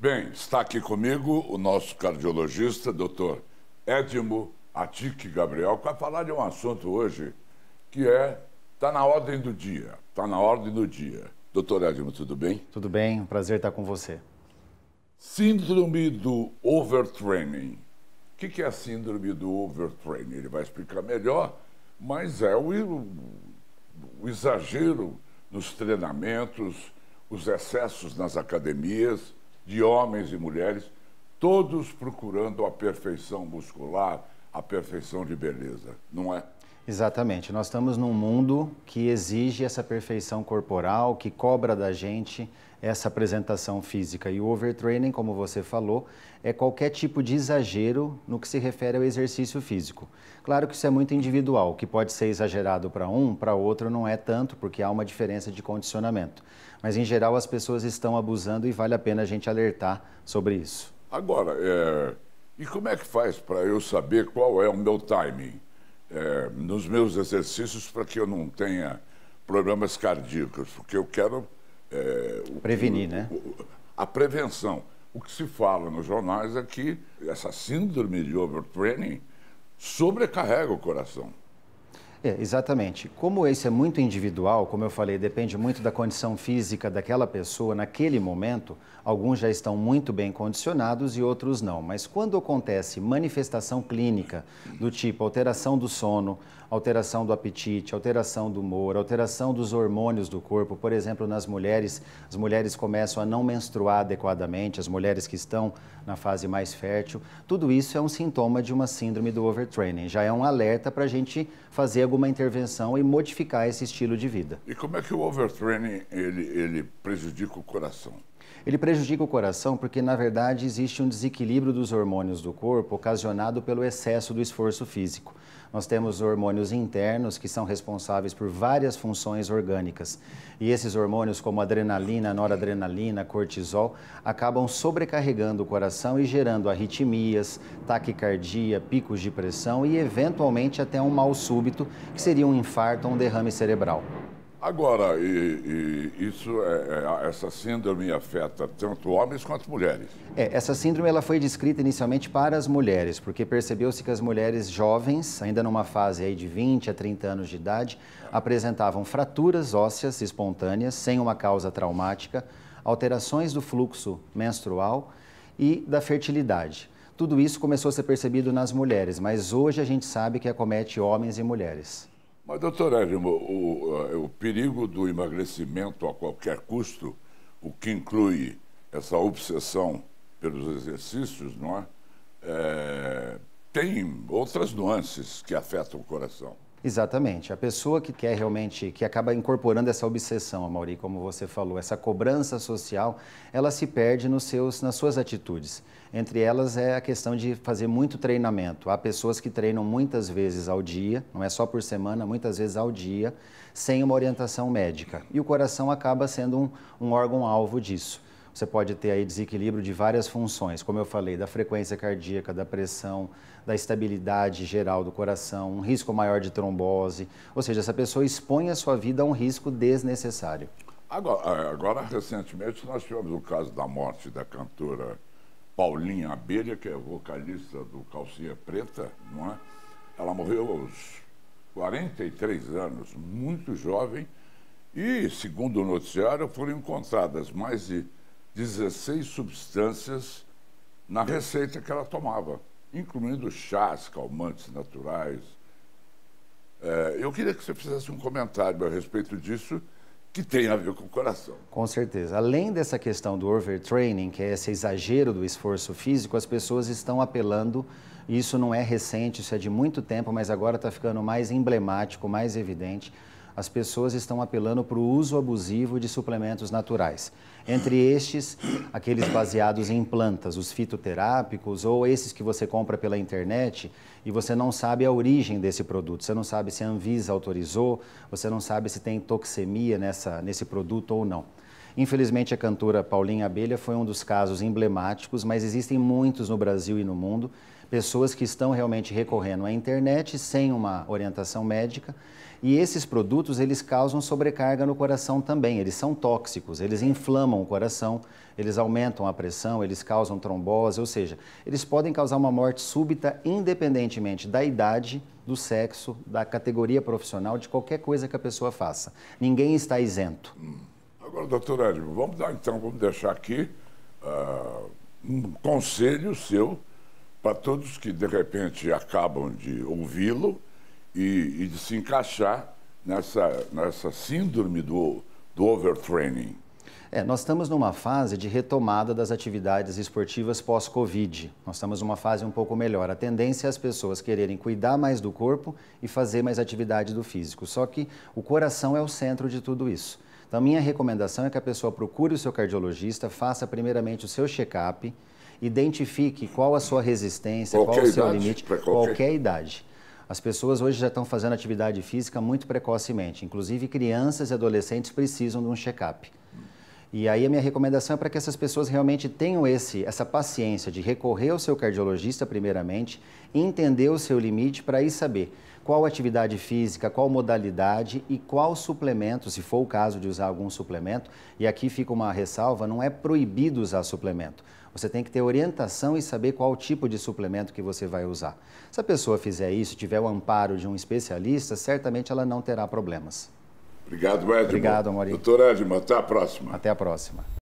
Bem, está aqui comigo o nosso cardiologista, doutor Edmo Atique Gabriel, para falar de um assunto hoje que é está na ordem do dia, está na ordem do dia. Doutor Edmo, tudo bem? Tudo bem, um prazer estar com você. Síndrome do overtraining. O que, que é a síndrome do overtraining? Ele vai explicar melhor, mas é o, o exagero nos treinamentos, os excessos nas academias de homens e mulheres, todos procurando a perfeição muscular, a perfeição de beleza, não é? Exatamente. Nós estamos num mundo que exige essa perfeição corporal, que cobra da gente essa apresentação física. E o overtraining, como você falou, é qualquer tipo de exagero no que se refere ao exercício físico. Claro que isso é muito individual, o que pode ser exagerado para um, para outro não é tanto, porque há uma diferença de condicionamento mas em geral as pessoas estão abusando e vale a pena a gente alertar sobre isso. Agora, é... e como é que faz para eu saber qual é o meu timing é... nos meus exercícios para que eu não tenha problemas cardíacos? Porque eu quero. É... Prevenir, né? a prevenção. O que se fala nos jornais é que essa síndrome de overtraining sobrecarrega o coração. É, exatamente. Como esse é muito individual, como eu falei, depende muito da condição física daquela pessoa naquele momento, alguns já estão muito bem condicionados e outros não. Mas quando acontece manifestação clínica do tipo alteração do sono, alteração do apetite, alteração do humor, alteração dos hormônios do corpo. Por exemplo, nas mulheres, as mulheres começam a não menstruar adequadamente, as mulheres que estão na fase mais fértil. Tudo isso é um sintoma de uma síndrome do overtraining. Já é um alerta para a gente fazer alguma intervenção e modificar esse estilo de vida. E como é que o overtraining ele, ele prejudica o coração? Ele prejudica o coração porque, na verdade, existe um desequilíbrio dos hormônios do corpo ocasionado pelo excesso do esforço físico. Nós temos hormônios internos que são responsáveis por várias funções orgânicas. E esses hormônios, como adrenalina, noradrenalina, cortisol, acabam sobrecarregando o coração e gerando arritmias, taquicardia, picos de pressão e, eventualmente, até um mal súbito, que seria um infarto ou um derrame cerebral. Agora, e, e isso é, é, essa síndrome afeta tanto homens quanto mulheres. É, essa síndrome ela foi descrita inicialmente para as mulheres, porque percebeu-se que as mulheres jovens, ainda numa fase aí de 20 a 30 anos de idade, apresentavam fraturas ósseas espontâneas sem uma causa traumática, alterações do fluxo menstrual e da fertilidade. Tudo isso começou a ser percebido nas mulheres, mas hoje a gente sabe que acomete homens e mulheres. Mas, doutor Edmo, o, eh, o, perigo do emagrecimento a qualquer custo, o que inclui essa obsessão pelos exercícios, não é? é tem outras nuances que afetam o coração. Exatamente. A pessoa que quer realmente, que acaba incorporando essa obsessão, Mauri, como você falou, essa cobrança social, ela se perde nos seus, nas suas atitudes. Entre elas é a questão de fazer muito treinamento. Há pessoas que treinam muitas vezes ao dia, não é só por semana, muitas vezes ao dia, sem uma orientação médica. E o coração acaba sendo um, um órgão-alvo disso você pode ter aí desequilíbrio de várias funções, como eu falei, da frequência cardíaca, da pressão, da estabilidade geral do coração, um risco maior de trombose. Ou seja, essa pessoa expõe a sua vida a um risco desnecessário. Agora, é, agora recentemente, nós tivemos o caso da morte da cantora Paulinha Abelha, que é vocalista do Calcinha Preta, não é? Ela morreu aos 43 anos, muito jovem, e, segundo o noticiário, foram encontradas mais de 16 substâncias na receita que ela tomava, incluindo chás, calmantes naturais. É, eu queria que você fizesse um comentário a respeito disso, que tem a ver com o coração. Com certeza. Além dessa questão do overtraining, que é esse exagero do esforço físico, as pessoas estão apelando. Isso não é recente, isso é de muito tempo, mas agora está ficando mais emblemático, mais evidente as pessoas estão apelando para o uso abusivo de suplementos naturais. Entre estes, aqueles baseados em plantas, os fitoterápicos ou esses que você compra pela internet e você não sabe a origem desse produto. Você não sabe se a Anvisa autorizou, você não sabe se tem toxemia nessa, nesse produto ou não. Infelizmente, a cantora Paulinha Abelha foi um dos casos emblemáticos, mas existem muitos no Brasil e no mundo, pessoas que estão realmente recorrendo à internet sem uma orientação médica. E esses produtos, eles causam sobrecarga no coração também, eles são tóxicos, eles inflamam o coração, eles aumentam a pressão, eles causam trombose, ou seja, eles podem causar uma morte súbita independentemente da idade, do sexo, da categoria profissional, de qualquer coisa que a pessoa faça. Ninguém está isento. Agora, doutor Edmo, vamos dar então, vamos deixar aqui uh, um conselho seu para todos que de repente acabam de ouvi-lo e, e, de se encaixar nessa, nessa síndrome do, do overtraining. É, nós estamos numa fase de retomada das atividades esportivas pós-Covid. Nós estamos numa fase um pouco melhor. A tendência é as pessoas quererem cuidar mais do corpo e fazer mais atividade do físico. Só que o coração é o centro de tudo isso. Então, minha recomendação é que a pessoa procure o seu cardiologista, faça primeiramente o seu check-up, identifique qual a sua resistência, qualquer qual o seu idade, limite, qualquer... qualquer idade. As pessoas hoje já estão fazendo atividade física muito precocemente, inclusive crianças e adolescentes precisam de um check-up. E aí a minha recomendação é para que essas pessoas realmente tenham esse, essa paciência de recorrer ao seu cardiologista primeiramente, entender o seu limite para aí saber qual atividade física, qual modalidade e qual suplemento, se for o caso de usar algum suplemento. E aqui fica uma ressalva, não é proibido usar suplemento. Você tem que ter orientação e saber qual tipo de suplemento que você vai usar. Se a pessoa fizer isso, tiver o amparo de um especialista, certamente ela não terá problemas. Obrigado, Edmo. Obrigado, Amorim. Doutor Edmo, até a próxima. Até a próxima.